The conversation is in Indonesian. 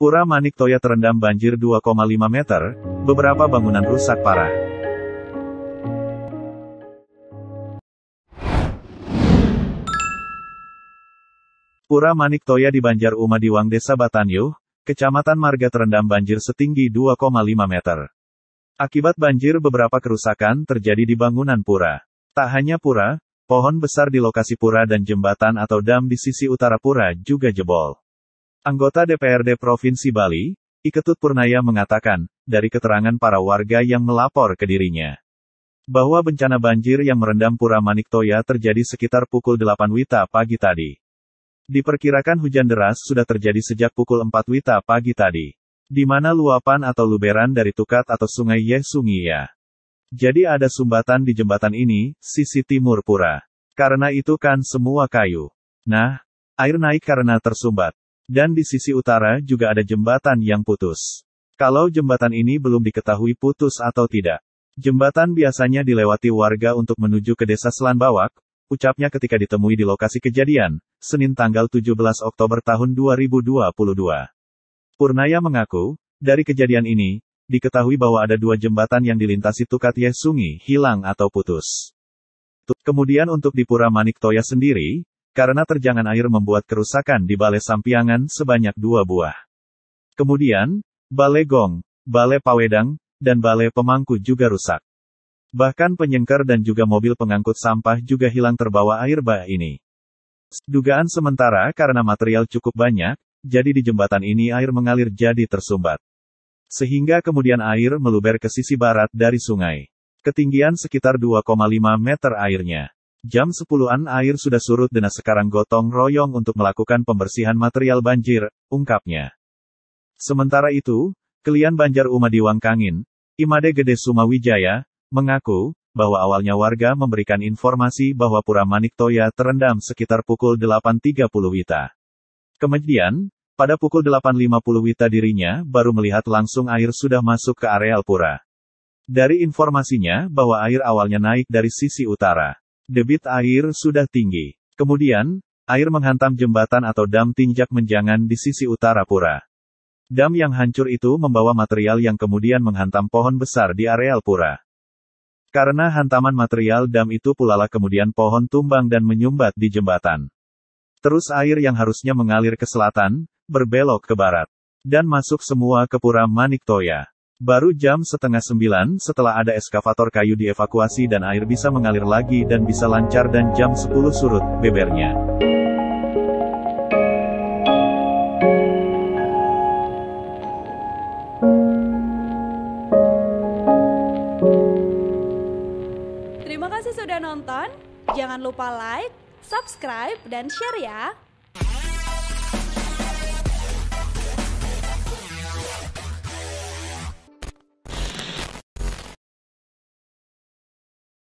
Pura Manik Toya terendam banjir 2,5 meter, beberapa bangunan rusak parah. Pura Manik Toya di Banjar Uma Diwang Desa Batanyu, Kecamatan Marga terendam banjir setinggi 2,5 meter. Akibat banjir beberapa kerusakan terjadi di bangunan pura. Tak hanya pura, pohon besar di lokasi pura dan jembatan atau dam di sisi utara pura juga jebol. Anggota DPRD Provinsi Bali, Iketut Purnaya mengatakan, dari keterangan para warga yang melapor ke dirinya, bahwa bencana banjir yang merendam Pura Maniktoya terjadi sekitar pukul 8 Wita pagi tadi. Diperkirakan hujan deras sudah terjadi sejak pukul 4 Wita pagi tadi, di mana luapan atau luberan dari Tukat atau Sungai Yesungia. Ya. Jadi ada sumbatan di jembatan ini, sisi timur pura. Karena itu kan semua kayu. Nah, air naik karena tersumbat. Dan di sisi utara juga ada jembatan yang putus. Kalau jembatan ini belum diketahui putus atau tidak. Jembatan biasanya dilewati warga untuk menuju ke desa Selanbawak, ucapnya ketika ditemui di lokasi kejadian, Senin tanggal 17 Oktober tahun 2022. Purnaya mengaku, dari kejadian ini, diketahui bahwa ada dua jembatan yang dilintasi Tukat Yeh Sungi hilang atau putus. Kemudian untuk di Pura Manik Toya sendiri, karena terjangan air membuat kerusakan di Balai Sampiangan sebanyak dua buah. Kemudian, Balai Gong, Balai Pawedang, dan Balai Pemangku juga rusak. Bahkan penyengker dan juga mobil pengangkut sampah juga hilang terbawa air bah ini. Dugaan sementara karena material cukup banyak, jadi di jembatan ini air mengalir jadi tersumbat. Sehingga kemudian air meluber ke sisi barat dari sungai. Ketinggian sekitar 2,5 meter airnya. Jam 10 air sudah surut dan sekarang gotong royong untuk melakukan pembersihan material banjir, ungkapnya. Sementara itu, kelian Banjar Umadi Wangkangin, Imade Gede Sumawijaya, mengaku, bahwa awalnya warga memberikan informasi bahwa Pura Maniktoya terendam sekitar pukul 8.30 Wita. Kemudian, pada pukul 8.50 Wita dirinya baru melihat langsung air sudah masuk ke areal pura. Dari informasinya bahwa air awalnya naik dari sisi utara debit air sudah tinggi. Kemudian, air menghantam jembatan atau dam tinjak menjangan di sisi utara pura. Dam yang hancur itu membawa material yang kemudian menghantam pohon besar di areal pura. Karena hantaman material dam itu pulalah kemudian pohon tumbang dan menyumbat di jembatan. Terus air yang harusnya mengalir ke selatan, berbelok ke barat. Dan masuk semua ke pura Maniktoya. Baru jam setengah sembilan setelah ada eskavator kayu dievakuasi dan air bisa mengalir lagi dan bisa lancar dan jam sepuluh surut, bebernya. Terima kasih sudah nonton, jangan lupa like, subscribe, dan share ya!